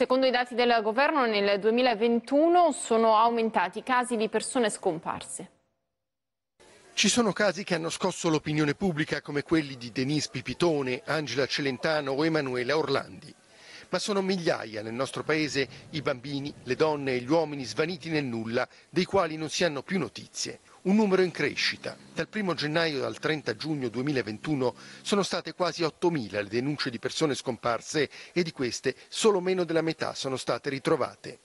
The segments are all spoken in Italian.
Secondo i dati del governo nel 2021 sono aumentati i casi di persone scomparse. Ci sono casi che hanno scosso l'opinione pubblica come quelli di Denise Pipitone, Angela Celentano o Emanuela Orlandi. Ma sono migliaia nel nostro paese i bambini, le donne e gli uomini svaniti nel nulla, dei quali non si hanno più notizie un numero in crescita. Dal 1 gennaio al 30 giugno 2021 sono state quasi 8.000 le denunce di persone scomparse e di queste solo meno della metà sono state ritrovate.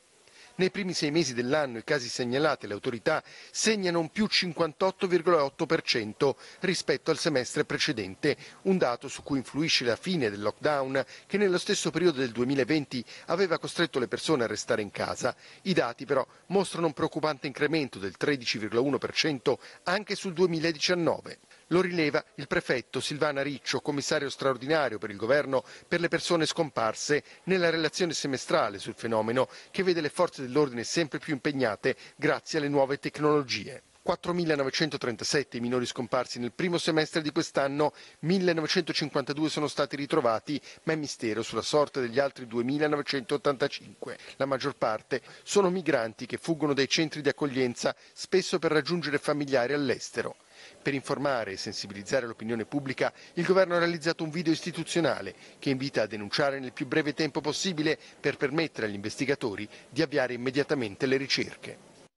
Nei primi sei mesi dell'anno i casi segnalati alle autorità segnano un più 58,8% rispetto al semestre precedente, un dato su cui influisce la fine del lockdown che nello stesso periodo del 2020 aveva costretto le persone a restare in casa. I dati però mostrano un preoccupante incremento del 13,1% anche sul 2019. Lo rileva il prefetto Silvana Riccio, commissario straordinario per il governo per le persone scomparse, nella relazione semestrale sul fenomeno che vede le forze dell'ordine sempre più impegnate grazie alle nuove tecnologie. 4.937 i minori scomparsi nel primo semestre di quest'anno, 1.952 sono stati ritrovati, ma è mistero sulla sorte degli altri 2.985. La maggior parte sono migranti che fuggono dai centri di accoglienza, spesso per raggiungere familiari all'estero. Per informare e sensibilizzare l'opinione pubblica, il governo ha realizzato un video istituzionale che invita a denunciare nel più breve tempo possibile per permettere agli investigatori di avviare immediatamente le ricerche.